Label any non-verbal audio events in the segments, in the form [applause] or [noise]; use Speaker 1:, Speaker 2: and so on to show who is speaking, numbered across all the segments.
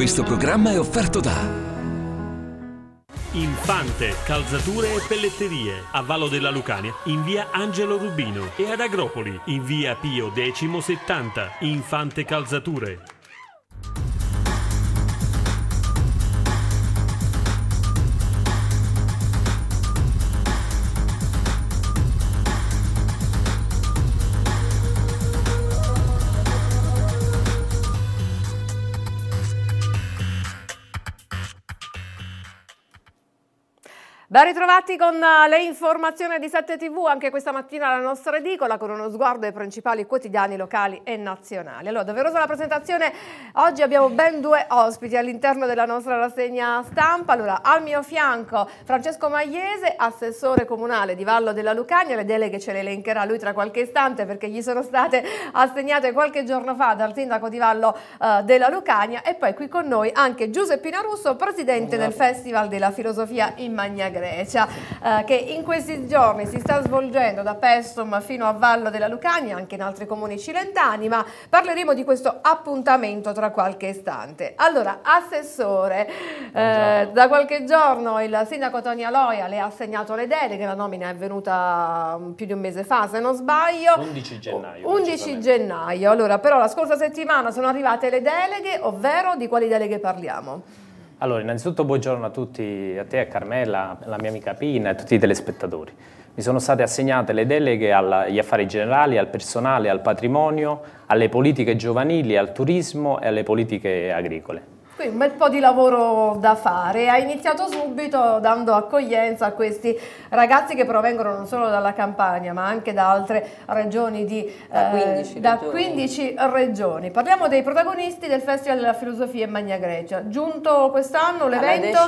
Speaker 1: Questo programma è offerto da
Speaker 2: Infante, calzature e pelletterie a Vallo della Lucania in via Angelo Rubino e ad Agropoli in via Pio X 70 Infante Calzature
Speaker 1: Ben ritrovati con eh, le informazioni di 7 TV, anche questa mattina la nostra edicola con uno sguardo ai principali quotidiani locali e nazionali. Allora, doverosa la presentazione, oggi abbiamo ben due ospiti all'interno della nostra rassegna stampa. Allora, al mio fianco Francesco Magliese, assessore comunale di Vallo della Lucania, le deleghe ce le elencherà lui tra qualche istante perché gli sono state assegnate qualche giorno fa dal sindaco di Vallo eh, della Lucania e poi qui con noi anche Giuseppina Russo, presidente Buongiorno. del Festival della Filosofia in Magnagra. Grecia, eh, che in questi giorni si sta svolgendo da Pestum fino a Vallo della Lucania, anche in altri comuni cilentani, ma parleremo di questo appuntamento tra qualche istante. Allora, Assessore, eh, da qualche giorno il sindaco Tonia Aloia le ha assegnato le deleghe, la nomina è avvenuta mm, più di un mese fa, se non sbaglio.
Speaker 2: 11 gennaio.
Speaker 1: 11 gennaio, allora però la scorsa settimana sono arrivate le deleghe, ovvero di quali deleghe parliamo?
Speaker 2: Allora, innanzitutto buongiorno a tutti, a te, a Carmela, alla mia amica Pina e a tutti i telespettatori. Mi sono state assegnate le deleghe agli affari generali, al personale, al patrimonio, alle politiche giovanili, al turismo e alle politiche agricole.
Speaker 1: Quindi un bel po' di lavoro da fare. Ha iniziato subito dando accoglienza a questi ragazzi che provengono non solo dalla Campania ma anche da altre regioni di, da, 15, eh, da regioni. 15 regioni. Parliamo dei protagonisti del Festival della Filosofia in Magna Grecia. Giunto quest'anno l'evento,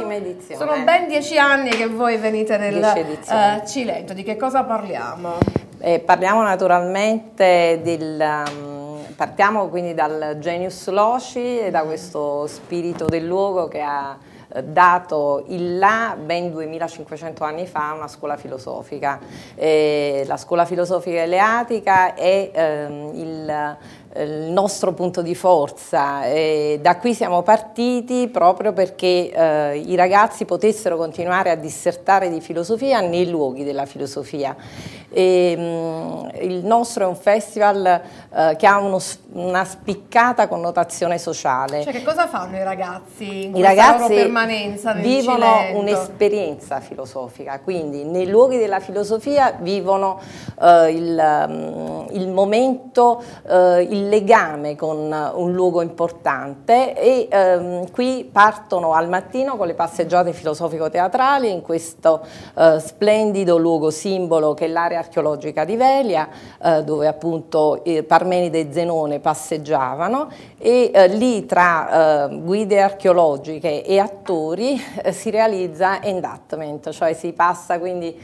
Speaker 1: sono ben dieci anni che voi venite nel eh, Cilento. Di che cosa parliamo?
Speaker 3: Eh, parliamo naturalmente del... Um, partiamo quindi dal genius loci e da questo spirito del luogo che ha eh, dato il là ben 2500 anni fa una scuola filosofica. E la scuola filosofica eleatica è ehm, il eh, il nostro punto di forza. E da qui siamo partiti proprio perché eh, i ragazzi potessero continuare a dissertare di filosofia nei luoghi della filosofia. E, mh, mm, il nostro è un festival eh, che ha uno, una spiccata connotazione sociale. Cioè
Speaker 1: che cosa fanno i ragazzi in I ragazzi permanenza Nel vivono
Speaker 3: un'esperienza filosofica, quindi nei luoghi della filosofia vivono eh, il, mm, il, momento, eh, il il legame con eh, un luogo importante e ehm, qui partono al mattino con le passeggiate filosofico-teatrali in questo eh, splendido luogo simbolo che è l'area archeologica di Velia eh, dove appunto eh, Parmenide e Zenone passeggiavano e eh, lì tra eh, guide archeologiche e attori si realizza endatment, cioè si passa quindi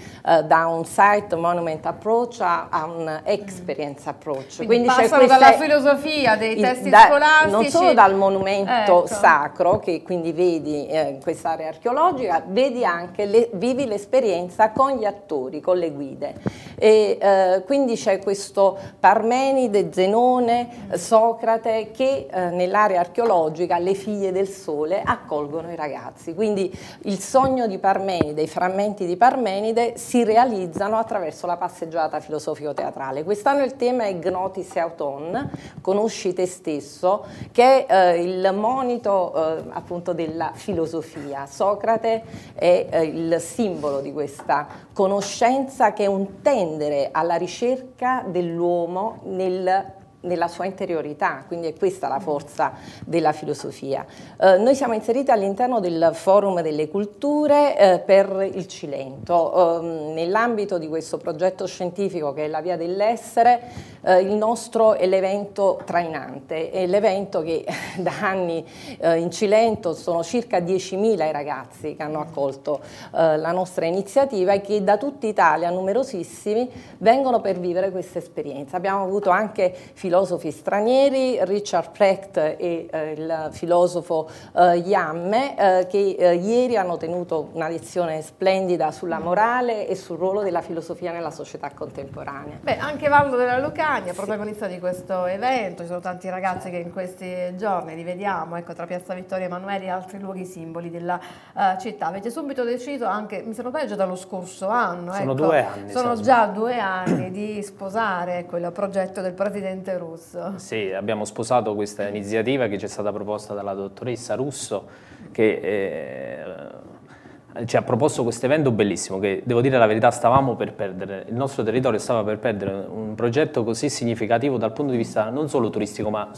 Speaker 3: da un site monument approach a, a un mm. experience approach. Quindi, quindi c'è questa
Speaker 1: filosofia dei testi da, scolastici. Non solo dal
Speaker 3: monumento ecco. sacro, che quindi vedi eh, in quest'area archeologica, vedi anche, le, vivi l'esperienza con gli attori, con le guide. E eh, quindi c'è questo Parmenide, Zenone, Socrate che eh, nell'area archeologica le figlie del sole accolgono i ragazzi. Quindi il sogno di Parmenide, i frammenti di Parmenide si realizzano attraverso la passeggiata filosofico-teatrale. Quest'anno il tema è Gnotis e Auton, conosci te stesso, che è eh, il monito eh, appunto della filosofia. Socrate è eh, il simbolo di questa conoscenza che è un tempo tendere alla ricerca dell'uomo nel nella sua interiorità, quindi è questa la forza della filosofia. Eh, noi siamo inseriti all'interno del Forum delle Culture eh, per il Cilento. Eh, nell'ambito di questo progetto scientifico che è la Via dell'Essere, eh, il nostro è l'evento trainante, è l'evento che [laughs] da anni eh, in Cilento sono circa 10.000 i ragazzi che hanno accolto eh, la nostra iniziativa e che da tutta Italia, numerosissimi, vengono per vivere questa esperienza. Abbiamo avuto anche filosofi stranieri, Richard Precht e eh, il filosofo eh, Yamme, eh, che eh, ieri hanno tenuto una lezione splendida sulla mm. morale e sul ruolo della filosofia nella società contemporanea.
Speaker 1: Beh, anche Valdo della Lucania, protagonista di questo evento, ci sono tanti ragazzi che in questi giorni li vediamo, ecco, tra Piazza Vittorio Emanuele e altri luoghi simboli della uh, città. Avete subito deciso anche, mi sembra peggio dallo scorso anno, sono ecco, due anni. Sono già due anni di sposare quel ecco, progetto del Presidente Russo.
Speaker 2: Sì, abbiamo sposato questa iniziativa che ci è stata proposta dalla dottoressa Russo che eh, ci ha proposto questo evento bellissimo che devo dire la verità stavamo per perdere, il nostro territorio stava per perdere un progetto così significativo dal punto di vista non solo turistico ma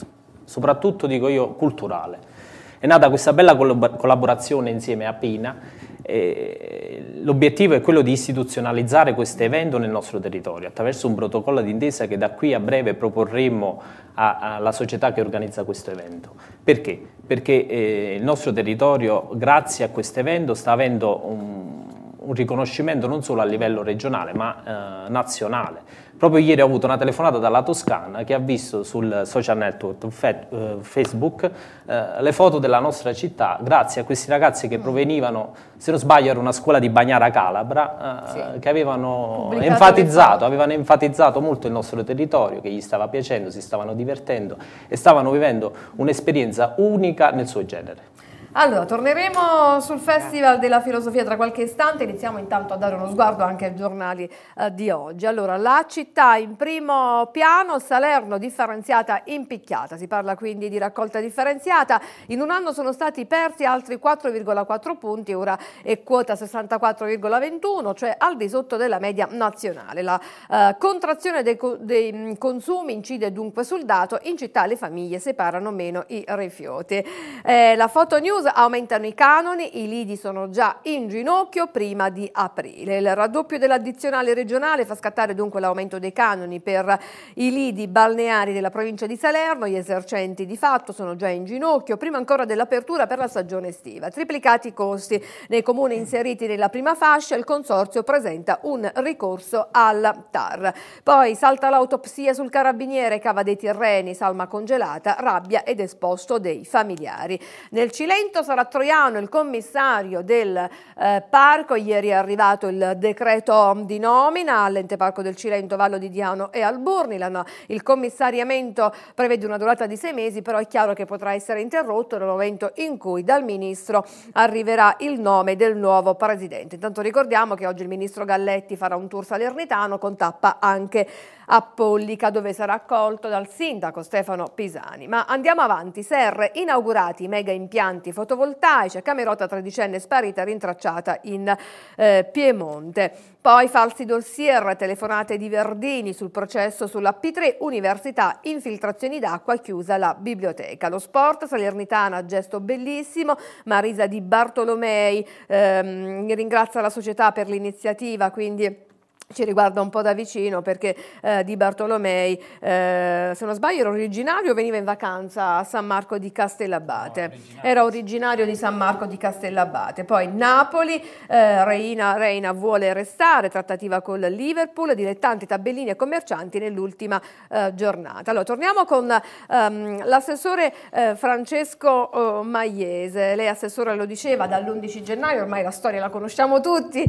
Speaker 2: soprattutto dico io culturale. È nata questa bella collaborazione insieme a Pina eh, l'obiettivo è quello di istituzionalizzare questo evento nel nostro territorio attraverso un protocollo d'intesa che da qui a breve proporremo alla società che organizza questo evento. Perché? Perché eh, il nostro territorio, grazie a questo evento, sta avendo un, un riconoscimento non solo a livello regionale ma eh, nazionale Proprio ieri ho avuto una telefonata dalla Toscana che ha visto sul social network eh, Facebook eh, le foto della nostra città grazie a questi ragazzi che mm. provenivano, se non sbaglio era una scuola di Bagnara Calabra, eh, sì. che avevano enfatizzato, avevano enfatizzato molto il nostro territorio, che gli stava piacendo, si stavano divertendo e stavano vivendo un'esperienza unica nel suo genere.
Speaker 1: Allora, torneremo sul Festival della Filosofia tra qualche istante, iniziamo intanto a dare uno sguardo anche ai giornali eh, di oggi. Allora, la città in primo piano, Salerno differenziata impicchiata, si parla quindi di raccolta differenziata, in un anno sono stati persi altri 4,4 punti, ora è quota 64,21, cioè al di sotto della media nazionale. La eh, contrazione dei, dei mm, consumi incide dunque sul dato, in città le famiglie separano meno i rifiuti. Eh, la foto news News aumentano i canoni, i lidi sono già in ginocchio prima di aprile. Il raddoppio dell'addizionale regionale fa scattare dunque l'aumento dei canoni per i lidi balneari della provincia di Salerno, gli esercenti di fatto sono già in ginocchio prima ancora dell'apertura per la stagione estiva. Triplicati i costi nei comuni inseriti nella prima fascia, il consorzio presenta un ricorso al TAR. Poi salta l'autopsia sul carabiniere Cava dei Tirreni, salma congelata, rabbia ed esposto dei familiari. Nel Cilento Pinto sarà Troiano il commissario del eh, parco, ieri è arrivato il decreto di nomina all'ente parco del Cilento, Vallo di Diano e Alburni, il commissariamento prevede una durata di sei mesi, però è chiaro che potrà essere interrotto nel momento in cui dal ministro arriverà il nome del nuovo presidente. Intanto ricordiamo che oggi il ministro Galletti farà un tour salernitano con tappa anche a Pollica dove sarà accolto dal sindaco Stefano Pisani. Ma andiamo avanti, Serre inaugurati i mega impianti fotovoltaici, Camerota tredicenne sparita rintracciata in eh, Piemonte. Poi falsi dossier, telefonate di Verdini sul processo sulla P3, università, infiltrazioni d'acqua, chiusa la biblioteca. Lo sport, Salernitana, gesto bellissimo, Marisa Di Bartolomei ehm, ringrazia la società per l'iniziativa, quindi ci riguarda un po' da vicino perché eh, Di Bartolomei, eh, se non sbaglio, era originario, veniva in vacanza a San Marco di Castellabate. No, Era originario di San Marco di Castellabate. Poi Napoli, eh, Reina, Reina, vuole restare, trattativa con Liverpool, dilettanti, tabellini e commercianti nell'ultima eh, giornata. Allora, torniamo con ehm, l'assessore eh, Francesco eh, Maiese. Lei assessore lo diceva dall'11 gennaio, ormai la storia la conosciamo tutti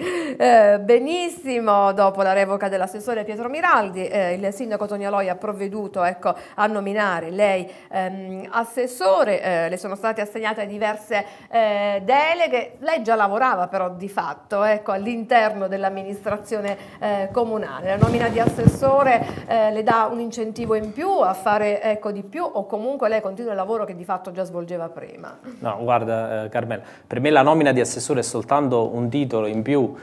Speaker 1: benissimo, dopo dopo la revoca dell'assessore Pietro Miraldi, eh, il sindaco Loi ha provveduto ecco, a nominare lei ehm, assessore, eh, le sono state assegnate diverse eh, deleghe, lei già lavorava però di fatto ecco, all'interno dell'amministrazione eh, comunale, la nomina di assessore eh, le dà un incentivo in più a fare ecco, di più o comunque lei continua il lavoro che di fatto già svolgeva prima?
Speaker 2: No, guarda eh, Carmela, per me la nomina di assessore è soltanto un titolo in più,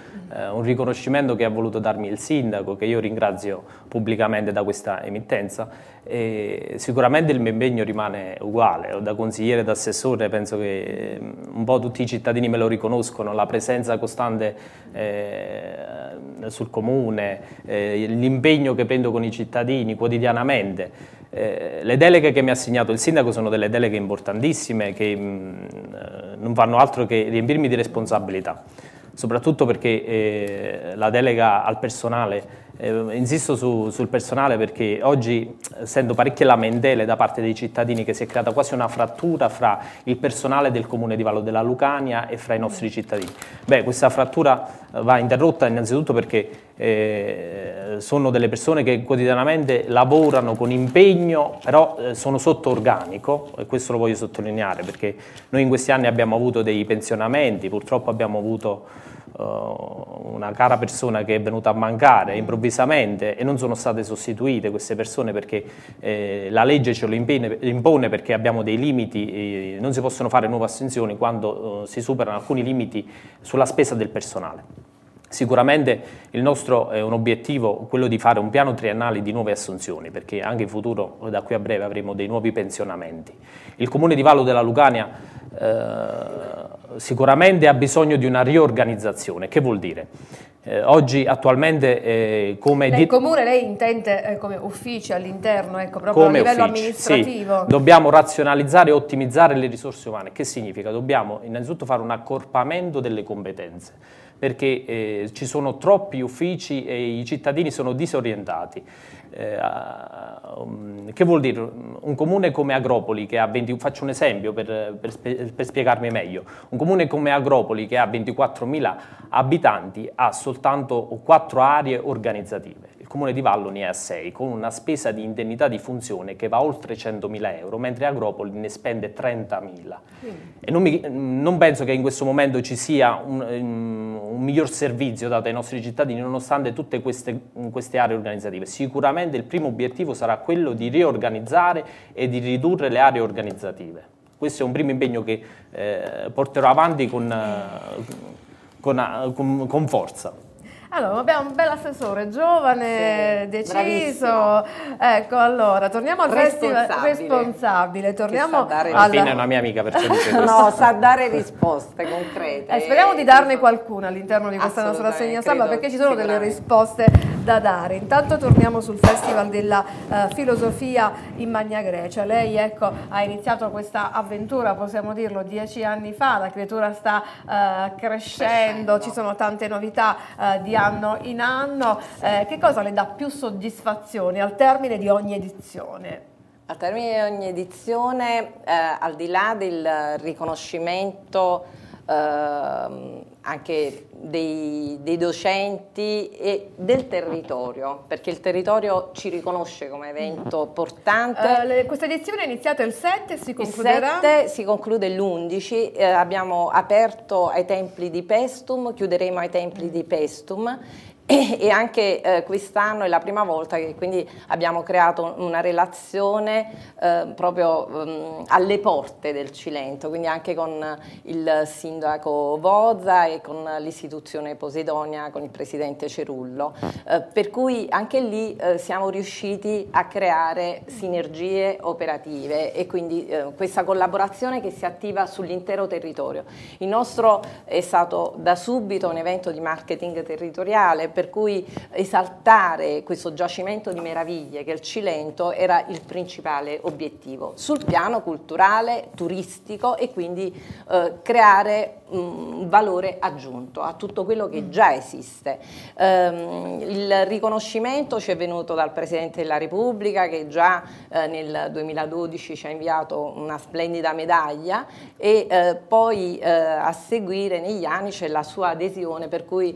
Speaker 2: un riconoscimento che ha voluto darmi ascoltarmi il sindaco, che io ringrazio pubblicamente da questa emittenza. E sicuramente il mio impegno rimane uguale, da consigliere e da assessore penso che mm, un po' tutti i cittadini me lo riconoscono, la presenza costante eh, sul comune, eh, l'impegno che prendo con i cittadini quotidianamente. Eh, le deleghe che mi ha assegnato il sindaco sono delle deleghe importantissime che mh, mm, eh, non fanno altro che riempirmi di responsabilità soprattutto perché eh, la delega al personale eh, insisto su, sul personale perché oggi, essendo parecchie lamentele da parte dei cittadini, che si è creata quasi una frattura fra il personale del comune di Vallo della Lucania e fra i nostri cittadini. Beh, questa frattura eh, va interrotta innanzitutto perché eh, sono delle persone che quotidianamente lavorano con impegno, però eh, sono sotto organico, e questo lo voglio sottolineare perché noi in questi anni abbiamo avuto dei pensionamenti, purtroppo abbiamo avuto eh, una cara persona che è venuta a mancare improvvisamente e non sono state sostituite queste persone perché eh, la legge ce lo impone, perché abbiamo dei limiti, eh, non si possono fare nuove assunzioni quando eh, si superano alcuni limiti sulla spesa del personale. Sicuramente il nostro è un obiettivo quello di fare un piano triennale di nuove assunzioni, perché anche in futuro, da qui a breve, avremo dei nuovi pensionamenti. Il Comune di Vallo della Lucania eh, sicuramente ha bisogno di una riorganizzazione. Che vuol dire? Eh, oggi attualmente eh, come... Lei, di... comune
Speaker 1: lei intende eh, come ufficio all'interno, ecco, proprio come a livello uffici, amministrativo. Sì.
Speaker 2: Dobbiamo razionalizzare e ottimizzare le risorse umane. Che significa? Dobbiamo innanzitutto fare un accorpamento delle competenze perché eh, ci sono troppi uffici e i cittadini sono disorientati. Eh, um, che vuol dire un comune come Agropoli che ha 20, faccio un esempio per, per, per spiegarmi meglio, un comune come Agropoli che ha 24.000 abitanti ha soltanto 4 aree organizzative comune di Vallo ne ha 6, con una spesa di indennità di funzione che va oltre 100.000 euro, mentre Agropoli ne spende 30.000. E non, mi, non, penso che in questo momento ci sia un, un miglior servizio dato ai nostri cittadini, nonostante tutte queste, queste aree organizzative. Sicuramente il primo obiettivo sarà quello di riorganizzare e di ridurre le aree organizzative. Questo è un primo impegno che eh, porterò avanti con, eh, con, con, con forza.
Speaker 1: Allora, abbiamo un bel assessore, giovane, sì, deciso. Bravissimo. Ecco, allora, torniamo al responsabile. responsabile. Torniamo alla... è una mia amica, perciò dice [laughs] No, sa dare risposte concrete. Eh, speriamo di darne qualcuna all'interno di questa nostra segna stampa, perché ci sono delle risposte da dare. Intanto torniamo sul Festival della eh, Filosofia in Magna Grecia. Lei ecco, ha iniziato questa avventura, possiamo dirlo, dieci anni fa, la creatura sta eh, crescendo, ci sono tante novità eh, di anno in anno. Eh, che cosa le dà più soddisfazione al termine di ogni edizione?
Speaker 3: Al termine di ogni edizione, eh, al di là del riconoscimento ehm, anche dei, dei, docenti e del territorio, perché il territorio ci riconosce come evento importante. Uh,
Speaker 1: eh, questa edizione è iniziata il 7 e si concluderà? Il 7 si
Speaker 3: conclude l'11, eh, abbiamo aperto ai templi di Pestum, chiuderemo ai templi di Pestum e anche eh, quest'anno è la prima volta che quindi abbiamo creato una relazione eh, proprio mh, mm, alle porte del Cilento, quindi anche con il sindaco Vozza e con l'istituzione Posidonia, con il presidente Cerullo, ah. eh, per cui anche lì eh, siamo riusciti a creare sinergie operative e quindi eh, questa collaborazione che si attiva sull'intero territorio. Il nostro è stato da subito un evento di marketing territoriale per cui esaltare questo giacimento di meraviglie che è il Cilento era il principale obiettivo sul piano culturale, turistico e quindi eh, creare mh, valore aggiunto a tutto quello che già esiste. Um, il riconoscimento ci è venuto dal Presidente della Repubblica che già eh, nel 2012 ci ha inviato una splendida medaglia e eh, poi eh, a seguire negli anni c'è la sua adesione per cui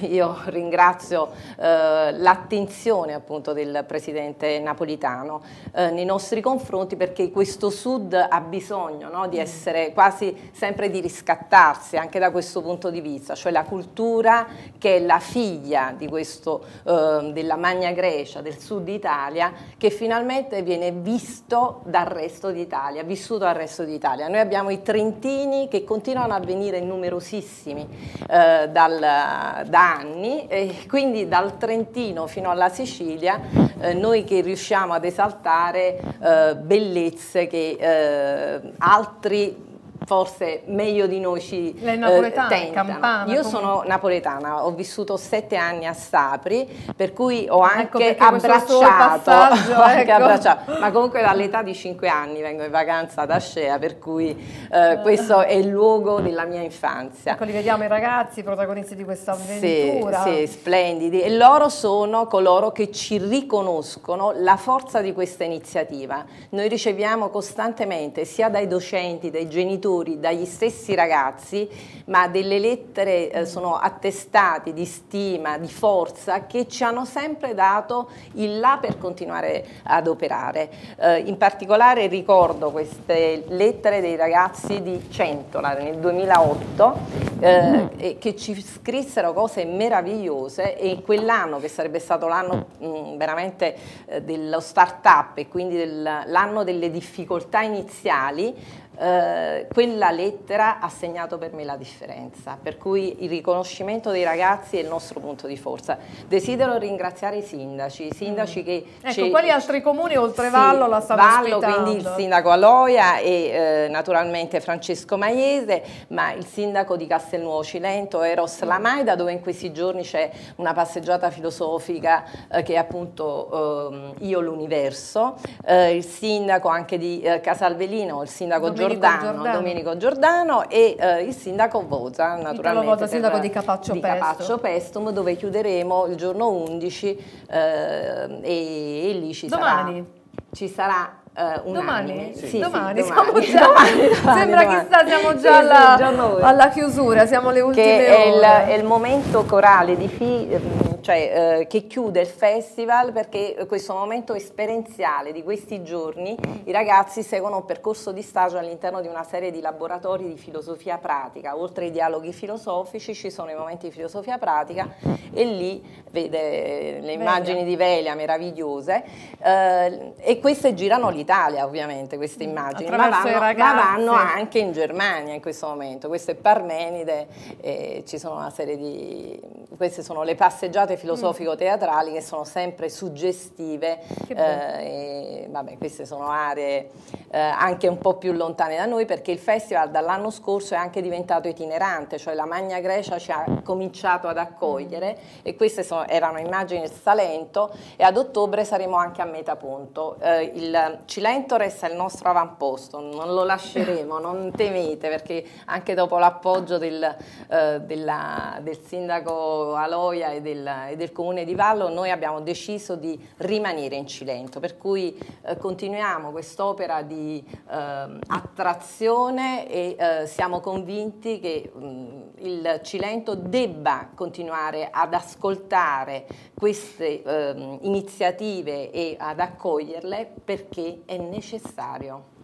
Speaker 3: eh, io ringrazio eh, l'attenzione appunto del Presidente napolitano eh, nei nostri confronti perché questo Sud ha bisogno no, di mm. essere quasi sempre di riscattare reinventarsi anche da questo punto di vista, cioè la cultura che è la figlia questo, eh, della Magna Grecia, del sud Italia, che finalmente viene visto dal resto d'Italia, vissuto dal resto d'Italia. Noi abbiamo i trentini che continuano a venire numerosissimi eh, dal, da anni e quindi dal Trentino fino alla Sicilia eh, noi che riusciamo ad esaltare eh, bellezze che eh, altri forse meglio di noi ci Le napoletane, eh, tentano. Campana, Io comunque. sono napoletana, ho vissuto sette anni a Sapri, per cui ho ecco, anche, ecco abbracciato, [laughs] ho anche ecco. abbracciato, ma comunque dall'età di cinque anni vengo in vacanza ad Ascea, per cui eh, eh, questo è il luogo della mia infanzia. Ecco, li vediamo i ragazzi, i protagonisti di questa avventura. Sì, sì, splendidi. E loro sono coloro che ci riconoscono la forza di questa iniziativa. Noi riceviamo costantemente, sia dai docenti, dai genitori, genitori, dagli stessi ragazzi, ma delle lettere eh, sono attestati di stima, di forza che ci hanno sempre dato il là per continuare ad operare. Eh, in particolare ricordo queste lettere dei ragazzi di Centola nel 2008 eh, mm. che ci scrissero cose meravigliose e in quell'anno che sarebbe stato l'anno mh, mm, veramente eh, dello start up e quindi del, l'anno delle difficoltà iniziali eh, quella lettera ha segnato per me la differenza, per cui il riconoscimento dei ragazzi è il nostro punto di forza. Desidero ringraziare i sindaci, i sindaci mm. che... Ecco, quali
Speaker 1: altri comuni oltre sì, Vallo la stanno Vallo, ospitando? quindi il
Speaker 3: sindaco Aloia e eh, naturalmente Francesco Maiese, ma il sindaco di Castelnuovo Cilento, Eros mm. Lamaida, dove in questi giorni c'è una passeggiata filosofica eh, che è appunto ehm, Io l'universo, eh, il sindaco anche di eh, Casalvelino, il sindaco Giorgio Giordano, Giordano, Domenico Giordano e eh, il sindaco Voza, naturalmente. Voza, sindaco di Capaccio, di Pestum. Capaccio Pestum, dove chiuderemo il giorno 11 eh, e, e, lì ci Domani. sarà... Ci sarà Uh, domani? Sì. Sì, domani, sì, domani. [laughs] Già, domani, [laughs] domani sembra che siamo già alla, alla, chiusura, siamo le ultime che è il, è il, momento corale di Fi ehm, cioè, eh, che chiude il festival perché eh, questo momento esperienziale di questi giorni i ragazzi seguono un percorso di stagio all'interno di una serie di laboratori di filosofia pratica, oltre ai dialoghi filosofici ci sono i momenti di filosofia pratica e lì vede eh, le immagini Velia. di Velia meravigliose eh, e queste girano l'Italia ovviamente queste mm, immagini, ma vanno, ma vanno, anche in Germania in questo momento, questo è Parmenide, e eh, ci sono una serie di, queste sono le passeggiate puntate mm. filosofico-teatrali che sono sempre suggestive, eh, e, vabbè, queste sono aree eh, anche un po' più lontane da noi perché il festival dall'anno scorso è anche diventato itinerante, cioè la Magna Grecia ci ha cominciato ad accogliere mm. e queste sono, erano immagini del Salento e ad ottobre saremo anche a metà punto. Eh, il Cilento resta il nostro avamposto, non lo lasceremo, [laughs] non temete perché anche dopo l'appoggio del, eh, della, del sindaco Aloia e del, eh, e del Comune di Vallo noi abbiamo deciso di rimanere in Cilento, per cui eh, continuiamo quest'opera di ehm, attrazione e eh, siamo convinti che mm, il Cilento debba continuare ad ascoltare queste ehm, iniziative e ad accoglierle perché è necessario.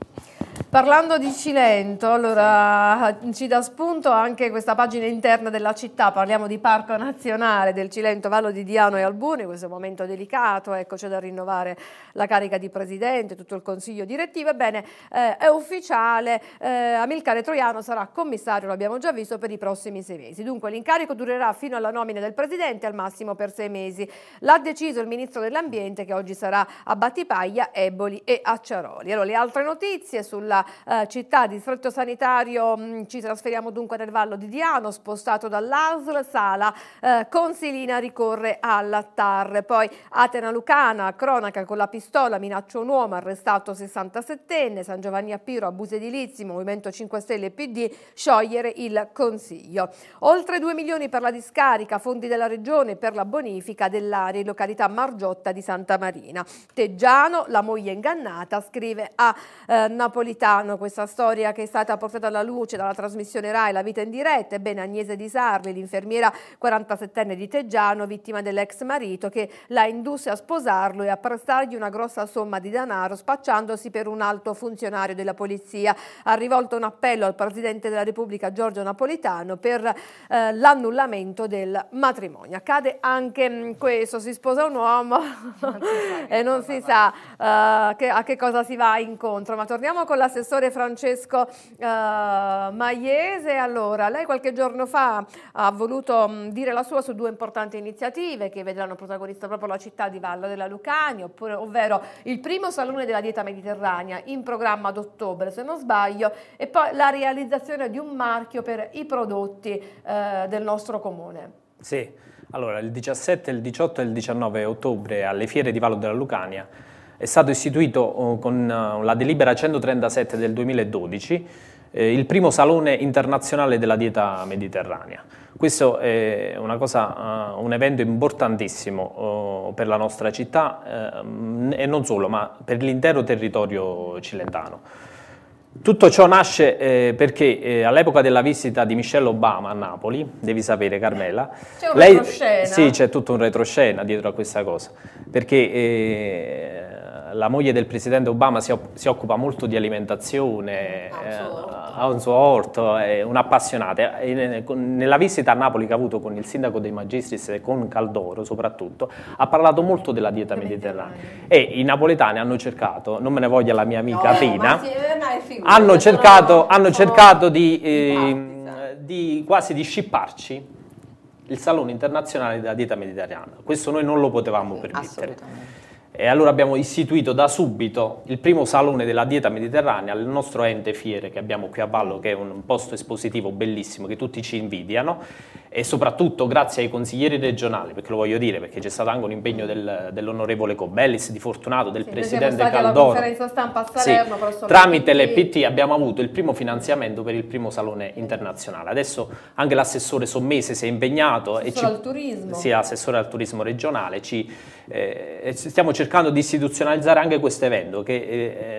Speaker 1: Parlando di Cilento, allora ci dà spunto anche questa pagina interna della città, parliamo di Parco Nazionale del Cilento, Vallo di Diano e Albuni, questo è un momento delicato, ecco c'è da rinnovare la carica di presidente, tutto il consiglio direttivo, ebbene eh, è ufficiale, eh, Amilcare Troiano sarà commissario, l'abbiamo già visto, per i prossimi sei mesi, dunque l'incarico durerà fino alla nomina del presidente, al massimo per sei mesi, l'ha deciso il ministro dell'ambiente che oggi sarà a Battipaglia, Eboli e Acciaroli. Allora le altre notizie sul sulla eh, città. Distretto sanitario mh, mm, ci trasferiamo dunque nel Vallo di Diano, spostato dall'ASL, Sala, eh, Consilina ricorre alla TAR. Poi Atena Lucana, cronaca con la pistola, minaccia un uomo, arrestato 67enne, San Giovanni a Piro, abusi edilizi, Movimento 5 Stelle e PD, sciogliere il Consiglio. Oltre 2 milioni per la discarica, fondi della Regione per la bonifica dell'area in località Margiotta di Santa Marina. Teggiano, la moglie ingannata, scrive a eh, Napoli Napolitano, questa storia che è stata portata alla luce dalla trasmissione RAI La vita in diretta, ebbene Agnese Di Sarli, l'infermiera 47enne di Teggiano, vittima dell'ex marito che la indusse a sposarlo e a prestargli una grossa somma di denaro spacciandosi per un alto funzionario della polizia. Ha rivolto un appello al Presidente della Repubblica Giorgio Napolitano per eh, l'annullamento del matrimonio. Accade anche mm, questo, si sposa un uomo non e non si sa, [laughs] non si sa uh, che, a che cosa si va incontro, ma torniamo con la l'assessore Francesco eh, Maiese. Allora, lei qualche giorno fa ha voluto mh, mm, dire la sua su due importanti iniziative che vedranno protagonista proprio la città di Vallo della Lucania, oppure, ovvero il primo salone della dieta mediterranea in programma ad ottobre, se non sbaglio, e poi la realizzazione di un marchio per i prodotti eh, del nostro comune.
Speaker 2: Sì, allora il 17, il 18 e il 19 ottobre alle fiere di Valo della Lucania è stato istituito eh, con eh, la delibera 137 del 2012 eh, il primo salone internazionale della dieta mediterranea. Questo è cosa, un evento importantissimo per la nostra città e non solo, ma per l'intero territorio cilentano. Tutto ciò nasce perché all'epoca della visita di Michelle Obama a Napoli, devi sapere Carmela, c'è un lei, retroscena. Sì, c'è tutto un retroscena dietro a questa cosa, perché eh, la moglie del presidente Obama si, si occupa molto di alimentazione, ha un suo eh, orto, è un'appassionata. Nella visita a Napoli che ha avuto con il sindaco dei Magistris e con Caldoro soprattutto, ha parlato molto della dieta mediterranea e i napoletani hanno cercato, non me ne voglia la mia amica no, Tina, eh, sì, eh, hanno, cercato, hanno cercato di, eh, di, quasi di scipparci il Salone Internazionale della Dieta Mediterranea. Questo noi non lo potevamo permettere. E allora abbiamo istituito da subito il primo salone della dieta mediterranea, il nostro ente Fiere che abbiamo qui a Vallo, che è un posto espositivo bellissimo che tutti ci invidiano e soprattutto grazie ai consiglieri regionali, perché lo voglio dire, perché c'è stato anche un impegno del, dell'onorevole Cobellis, di Fortunato, del sì, presidente Caldoro.
Speaker 1: Sì, tramite le PT
Speaker 2: abbiamo avuto il primo finanziamento per il primo salone internazionale. Adesso anche l'assessore Sommese si è impegnato. Assessore ci, al turismo. Sì, assessore al turismo regionale. Ci, eh, stiamo cercando di istituzionalizzare anche questo evento, che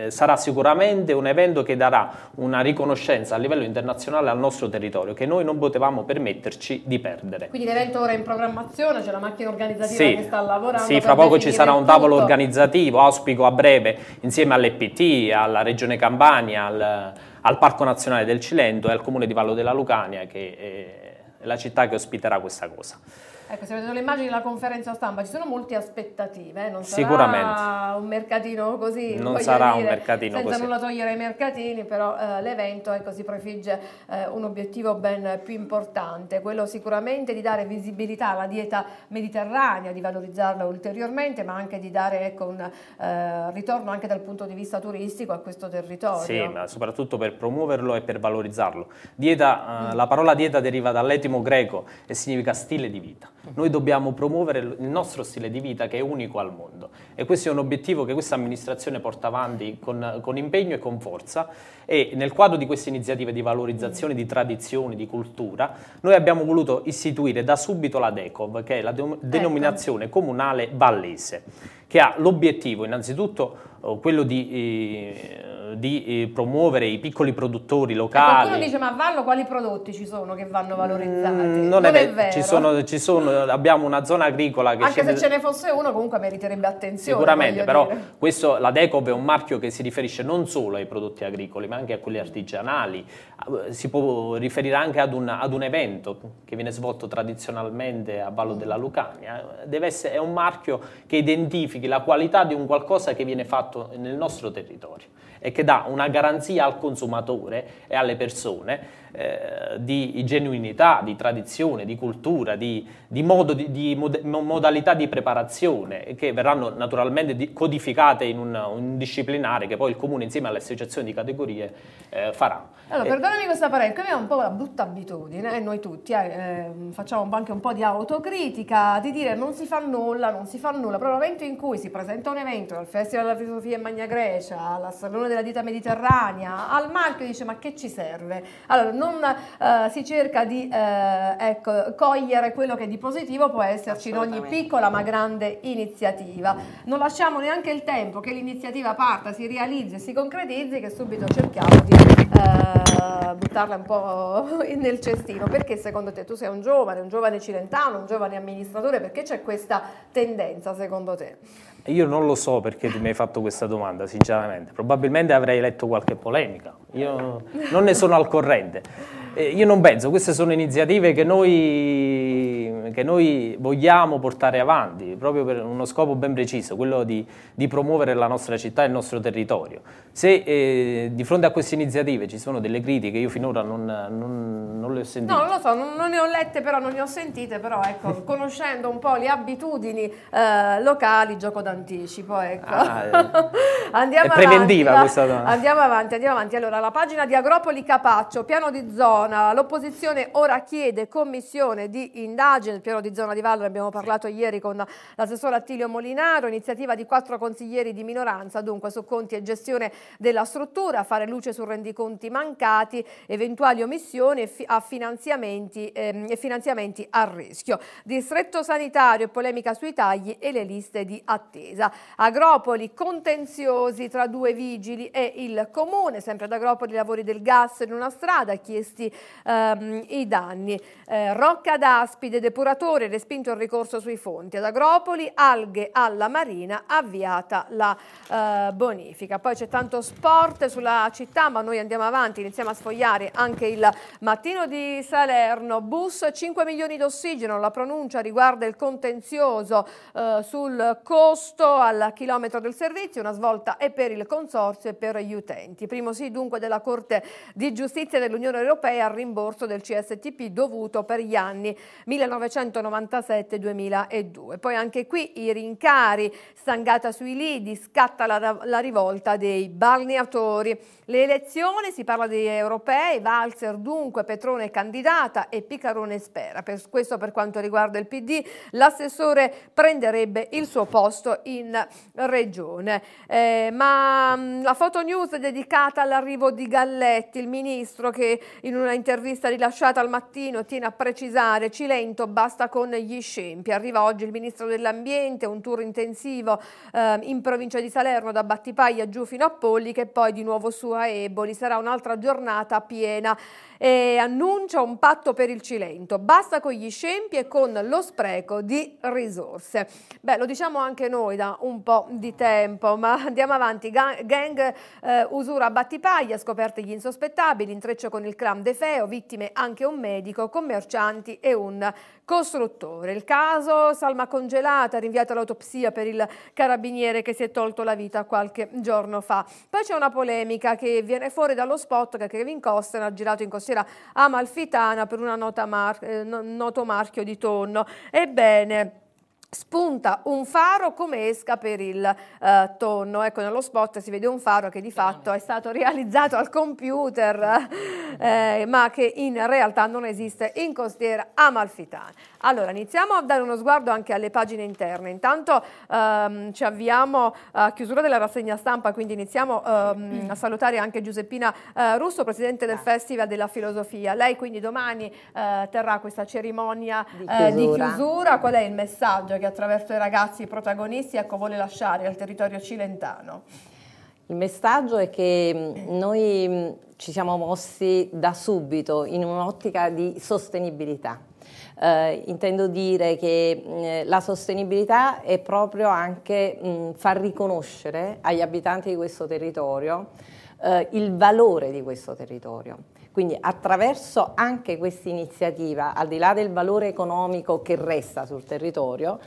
Speaker 2: eh, eh, sarà sicuramente un evento che darà una riconoscenza a livello internazionale al nostro territorio, che noi non potevamo permetterci di perdere.
Speaker 1: Quindi l'evento ora è in programmazione, c'è la macchina organizzativa sì, che sta lavorando. Sì, fra poco ci sarà un tavolo
Speaker 2: organizzativo, auspico a breve, insieme all'EPT, alla Regione Campania, al, al, Parco Nazionale del Cilento e al Comune di Vallo della Lucania, che è la città che ospiterà questa cosa.
Speaker 1: Ecco, se vedete le immagini della conferenza stampa, ci sono molte aspettative, eh? non Sicuramente. sarà un mercatino così. Non sarà dire, un mercatino senza così. Senza nulla togliere ai mercatini, però eh, l'evento ecco, si prefigge eh, un obiettivo ben più importante, quello sicuramente di dare visibilità alla dieta mediterranea, di valorizzarla ulteriormente, ma anche di dare ecco, un eh, ritorno anche dal punto di vista turistico a questo territorio. Sì, ma
Speaker 2: soprattutto per promuoverlo e per valorizzarlo. Dieta, mm. La parola dieta deriva dall'etimo greco e significa stile di vita. Noi dobbiamo promuovere il nostro stile di vita che è unico al mondo e questo è un obiettivo che questa amministrazione porta avanti con, con impegno e con forza e nel quadro di queste iniziative di valorizzazione di tradizioni, di cultura, noi abbiamo voluto istituire da subito la DECOV, che è la de ecco. denominazione comunale vallese, che ha l'obiettivo innanzitutto quello di, eh, di eh, promuovere i piccoli produttori locali. E qualcuno dice
Speaker 1: ma vanno quali prodotti ci sono che vanno mm, valorizzati? non, non, è, è vero. Ci sono,
Speaker 2: ci sono, abbiamo una zona agricola che... Anche se ne... ce ne
Speaker 1: fosse uno comunque meriterebbe attenzione. Sicuramente, però
Speaker 2: questo, la Decov è un marchio che si riferisce non solo ai prodotti agricoli ma anche a quelli artigianali, si può riferire anche ad un, ad un, evento che viene svolto tradizionalmente a Vallo mm. della Lucania, Deve essere, è un marchio che identifichi la qualità di un qualcosa che viene fatto nel nostro territorio e che dà una garanzia al consumatore e alle persone eh, di genuinità, di tradizione, di cultura, di, di, modo, di, di mod modalità di preparazione che verranno naturalmente codificate in un, un, disciplinare che poi il comune insieme alle associazioni di categorie eh, farà. Allora,
Speaker 1: perdonami questa parentesi, abbiamo un po' la brutta abitudine, eh, noi tutti eh, ehm, facciamo anche un po' di autocritica, di dire non si fa nulla, non si fa nulla, però nel momento in cui si presenta un evento, al Festival della Filosofia in Magna Grecia, alla Salone della Dita Mediterranea, al Marchio dice ma che ci serve? Allora non eh, si cerca di eh, ecco, cogliere quello che di positivo può esserci in ogni piccola ma grande iniziativa, non lasciamo neanche il tempo che l'iniziativa parta, si realizzi e si concretizzi che subito cerchiamo di... Eh, eh, buttarla un po' [laughs] nel cestino, perché secondo te tu sei un giovane, un giovane cilentano, un giovane amministratore, perché c'è questa tendenza secondo te?
Speaker 2: Io non lo so perché mi hai fatto questa domanda, sinceramente. Probabilmente avrei letto qualche polemica. Io non ne sono al corrente eh, io non penso, queste sono iniziative che noi, che noi, vogliamo portare avanti, proprio per uno scopo ben preciso, quello di, di promuovere la nostra città e il nostro territorio. Se eh, di fronte a queste iniziative ci sono delle critiche, io finora non, non, non le ho sentite. No, non
Speaker 1: lo so, non, non, ne ho lette però, non ne ho sentite, però ecco, [laughs] conoscendo un po' le abitudini eh, locali, gioco d'anticipo, ecco. Ah, eh. [laughs] andiamo è preventiva avanti, questa... Andiamo avanti, andiamo avanti. Allora, la pagina di Agropoli Capaccio, piano di zona, zona. L'opposizione ora chiede commissione di indagine, il piano di zona di Vallo, ne abbiamo parlato ieri con l'assessore Attilio Molinaro, iniziativa di quattro consiglieri di minoranza, dunque su conti e gestione della struttura, fare luce su rendiconti mancati, eventuali omissioni a finanziamenti, ehm, e finanziamenti a rischio. Distretto sanitario e polemica sui tagli e le liste di attesa. Agropoli contenziosi tra due vigili e il comune, sempre ad Agropoli lavori del gas in una strada, chiesti ehm, i danni. Eh, Rocca d'Aspide, depuratore, respinto il ricorso sui fonti. Ad Agropoli, alghe alla Marina, avviata la eh, bonifica. Poi c'è tanto sport sulla città, ma noi andiamo avanti, iniziamo a sfogliare anche il mattino di Salerno. Bus 5 milioni d'ossigeno, la pronuncia riguarda il contenzioso eh, sul costo al chilometro del servizio, una svolta è per il consorzio e per gli utenti. Primo sì dunque della Corte di Giustizia dell'Unione Europea al rimborso del CSTP dovuto per gli anni 1997-2002. Poi anche qui i rincari, stangata sui lidi, scatta la, la rivolta dei balneatori. Le elezioni, si parla di europei, Valzer dunque, Petrone candidata e Picarone spera. Per questo per quanto riguarda il PD, l'assessore prenderebbe il suo posto in regione. Eh, ma mm, la foto news è dedicata all'arrivo di Galletti, il ministro che in un una intervista rilasciata al mattino tiene a precisare Cilento basta con gli scempi. Arriva oggi il Ministro dell'Ambiente, un tour intensivo eh, in provincia di Salerno da Battipaglia giù fino a Polli che poi di nuovo su a Eboli. Sarà un'altra giornata piena e annuncia un patto per il Cilento. Basta con gli scempi e con lo spreco di risorse. Beh, lo diciamo anche noi da un po' di tempo, ma andiamo avanti. Gang, eh, usura a Battipaglia, scoperte gli insospettabili, intreccio con il clan De Cefeo, vittime anche un medico, commercianti e un costruttore. Il caso Salma Congelata, rinviata all'autopsia per il carabiniere che si è tolto la vita qualche giorno fa. Poi c'è una polemica che viene fuori dallo spot che Kevin Costner ha girato in costiera amalfitana per un mar eh, noto marchio di tonno. Ebbene spunta un faro come esca per il eh, tonno. Ecco, nello spot si vede un faro che di fatto è stato realizzato al computer, eh, eh, ma che in realtà non esiste in costiera amalfitana. Allora, iniziamo a dare uno sguardo anche alle pagine interne. Intanto ehm, ci avviamo a chiusura della rassegna stampa, quindi iniziamo ehm, a salutare anche Giuseppina eh, Russo, presidente del ah. Festival della Filosofia. Lei quindi domani eh, terrà questa cerimonia di eh, chiusura. di chiusura. Qual è il messaggio che che attraverso i ragazzi i protagonisti ecco, vuole lasciare al territorio cilentano?
Speaker 3: Il messaggio è che mm, noi mm, ci siamo mossi da subito in un'ottica di sostenibilità. Eh, intendo dire che eh, la sostenibilità è proprio anche mh, far riconoscere agli abitanti di questo territorio eh, il valore di questo territorio. Quindi attraverso anche questa iniziativa, al di là del valore economico che resta sul territorio,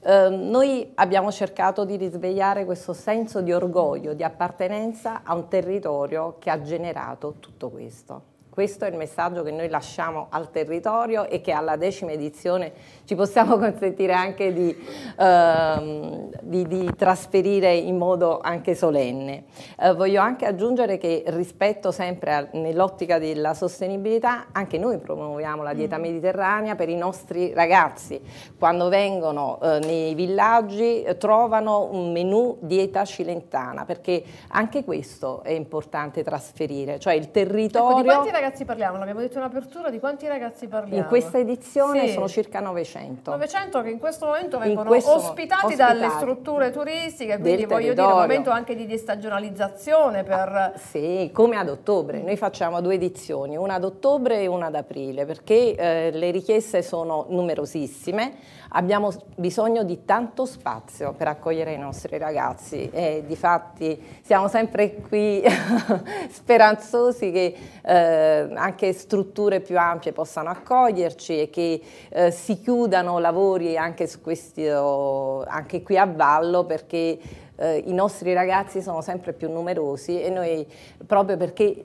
Speaker 3: ehm, noi abbiamo cercato di risvegliare questo senso di orgoglio, di appartenenza a un territorio che ha generato tutto questo. Questo è il messaggio che noi lasciamo al territorio e che alla decima edizione ci possiamo [laughs] consentire anche di, ehm, di, di trasferire in modo anche solenne. Eh, voglio anche aggiungere che rispetto sempre nell'ottica della sostenibilità, anche noi promuoviamo la dieta mm. mediterranea per i nostri ragazzi. Quando vengono eh, nei villaggi eh, trovano un menù dieta cilentana, perché anche questo è importante trasferire, cioè il ecco, territorio... Ecco,
Speaker 1: ragazzi parliamo? L'abbiamo detto in apertura, di quanti ragazzi parliamo? In questa
Speaker 3: edizione sì. sono circa 900.
Speaker 1: 900 che in questo momento vengono questo ospitati, ospitati, dalle strutture turistiche, quindi voglio territorio. dire un momento
Speaker 3: anche di destagionalizzazione per... Ah, sì, come ad ottobre. Noi facciamo due edizioni, una ad ottobre e una ad aprile, perché eh, le richieste sono numerosissime. Abbiamo bisogno di tanto spazio per accogliere i nostri ragazzi e di fatti siamo sempre qui [laughs] speranzosi che eh, eh, anche strutture più ampie possano accoglierci e che eh, si chiudano lavori anche, su questo, oh, anche qui a Vallo perché eh, i nostri ragazzi sono sempre più numerosi e noi proprio perché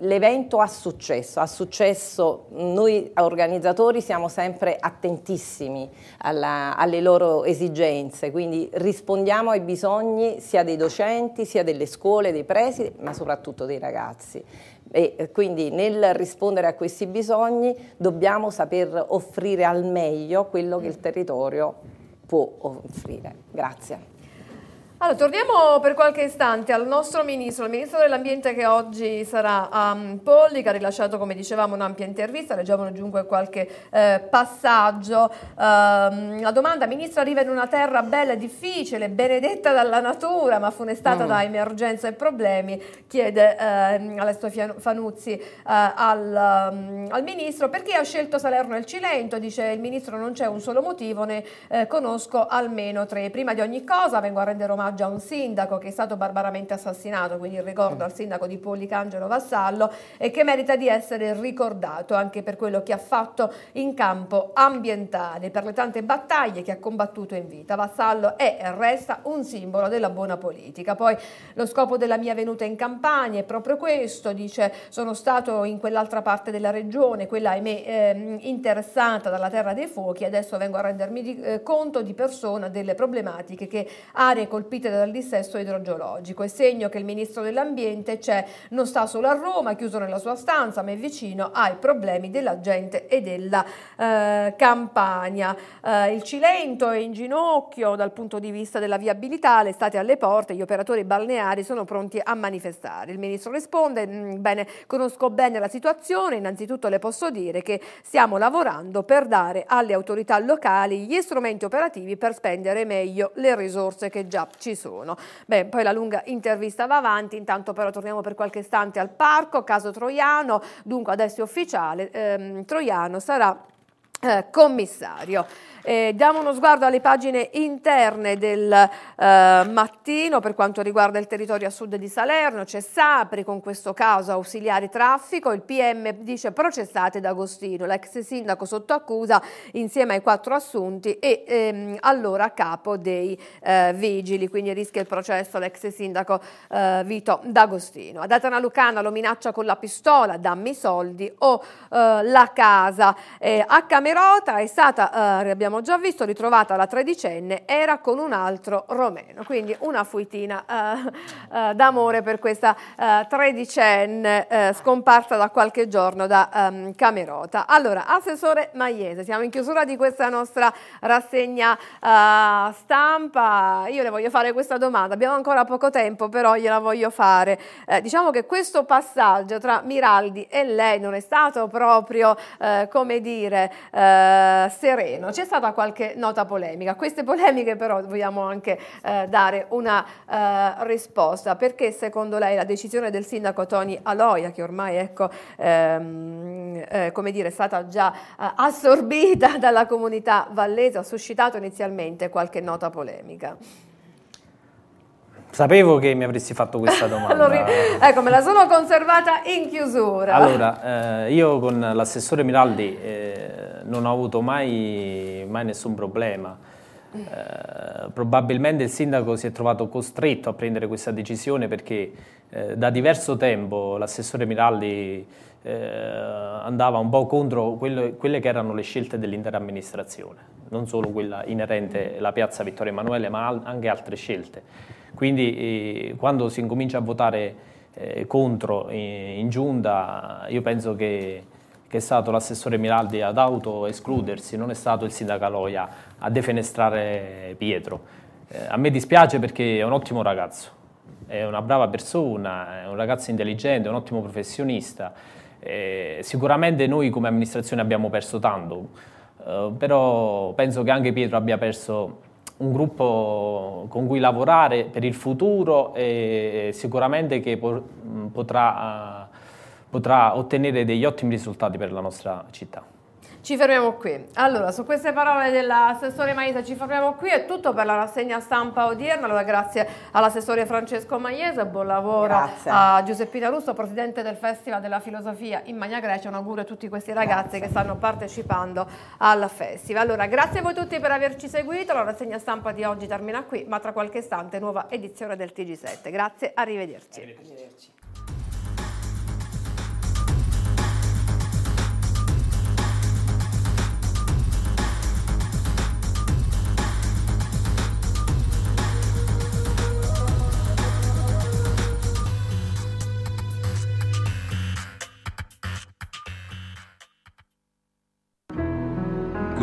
Speaker 3: l'evento ha successo, ha successo, noi organizzatori siamo sempre attentissimi alla, alle loro esigenze, quindi rispondiamo ai bisogni sia dei docenti, sia delle scuole, dei presidi, ma soprattutto dei ragazzi. E eh, quindi nel rispondere a questi bisogni dobbiamo saper offrire al meglio quello che il territorio può offrire. Grazie.
Speaker 1: Allora, torniamo per qualche istante al nostro ministro, il ministro dell'ambiente che oggi sarà a mm, Polli, che ha rilasciato, come dicevamo, un'ampia intervista, leggiamo dunque qualche eh, passaggio. Um, la domanda, ministro, arriva in una terra bella e difficile, benedetta dalla natura, ma funestata mm. da emergenze e problemi, chiede eh, Alessio Fanuzzi eh, al, um, al, ministro, perché ha scelto Salerno e il Cilento? Dice il ministro non c'è un solo motivo, ne eh, conosco almeno tre. Prima di ogni cosa vengo a rendere omaggio omaggio a un sindaco che è stato barbaramente assassinato, quindi il ricordo mm. al sindaco di Policangelo Vassallo e che merita di essere ricordato anche per quello che ha fatto in campo ambientale, per le tante battaglie che ha combattuto in vita. Vassallo è e resta un simbolo della buona politica. Poi lo scopo della mia venuta in campagna è proprio questo, dice, sono stato in quell'altra parte della regione, quella ahimè ehm, interessata dalla terra dei fuochi, adesso vengo a rendermi di, eh, conto di persona delle problematiche che aree colpite colpite dal dissesto idrogeologico. È segno che il ministro dell'ambiente c'è, non sta solo a Roma, chiuso nella sua stanza, ma è vicino ai problemi della gente e della eh, Campania. Eh, il Cilento è in ginocchio dal punto di vista della viabilità, l'estate alle porte, gli operatori balneari sono pronti a manifestare. Il ministro risponde, mm, bene, conosco bene la situazione, innanzitutto le posso dire che stiamo lavorando per dare alle autorità locali gli strumenti operativi per spendere meglio le risorse che già ci ci sono. Beh, poi la lunga intervista va avanti, intanto però torniamo per qualche istante al parco, caso Troiano, dunque adesso è ufficiale, ehm, Troiano sarà eh, commissario. Eh, diamo uno sguardo alle pagine interne del eh, mattino per quanto riguarda il territorio a sud di Salerno, c'è Sapri con questo caso ausiliare traffico, il PM dice processate D'Agostino, l'ex sindaco sotto accusa insieme ai quattro assunti e ehm, allora capo dei eh, vigili, quindi rischia il processo l'ex sindaco eh, Vito D'Agostino. Ad Atana Lucana lo minaccia con la pistola, dammi i soldi o eh, la casa. a Cam Camerota è stata, eh, abbiamo già visto, ritrovata la tredicenne, era con un altro romeno, quindi una fuitina eh, eh, d'amore per questa eh, tredicenne eh, scomparsa da qualche giorno da ehm, Camerota. Allora, Assessore Maiese, siamo in chiusura di questa nostra rassegna eh, stampa, io le voglio fare questa domanda, abbiamo ancora poco tempo però gliela voglio fare, diciamo che questo passaggio tra Miraldi e lei non è stato proprio, come dire, eh, sereno. C'è stata qualche nota polemica, queste polemiche però vogliamo anche eh, dare una eh, risposta, perché secondo lei la decisione del sindaco Tony Aloia, che ormai ecco, ehm, eh, come dire, è stata già eh, assorbita [laughs] dalla comunità vallese, ha suscitato inizialmente qualche nota polemica?
Speaker 2: Sapevo che mi avresti fatto questa [laughs] domanda. allora,
Speaker 1: ecco, me la sono conservata in chiusura.
Speaker 2: Allora, eh, io con l'assessore Miraldi eh, non ho avuto mai, mai nessun problema. Eh, probabilmente il sindaco si è trovato costretto a prendere questa decisione perché eh, da diverso tempo l'assessore Miralli eh, andava un po' contro quello, quelle che erano le scelte dell'intera amministrazione, non solo quella inerente alla piazza Vittorio Emanuele, ma al, anche altre scelte. Quindi eh, quando si incomincia a votare eh, contro in, eh, in giunta, io penso che che è stato l'assessore Miraldi ad auto escludersi, non è stato il sindaco Loia a defenestrare Pietro. Eh, a me dispiace perché è un ottimo ragazzo, è una brava persona, è un ragazzo intelligente, è un ottimo professionista. Eh, sicuramente noi come amministrazione abbiamo perso tanto, eh, però penso che anche Pietro abbia perso un gruppo con cui lavorare per il futuro e sicuramente che potrà eh, potrà ottenere degli ottimi risultati per la nostra città.
Speaker 1: Ci fermiamo qui. Allora, su queste parole dell'assessore Maisa ci fermiamo qui. È tutto per la rassegna stampa odierna. Allora, grazie all'assessore Francesco Maiese, buon lavoro grazie. a Giuseppina Russo, presidente del Festival della Filosofia in Magna Grecia. Un augurio a tutti questi ragazzi grazie. che stanno partecipando al festival. Allora, grazie a voi tutti per averci seguito. La rassegna stampa di oggi termina qui, ma tra qualche istante nuova edizione del TG7. Grazie, arrivederci. arrivederci.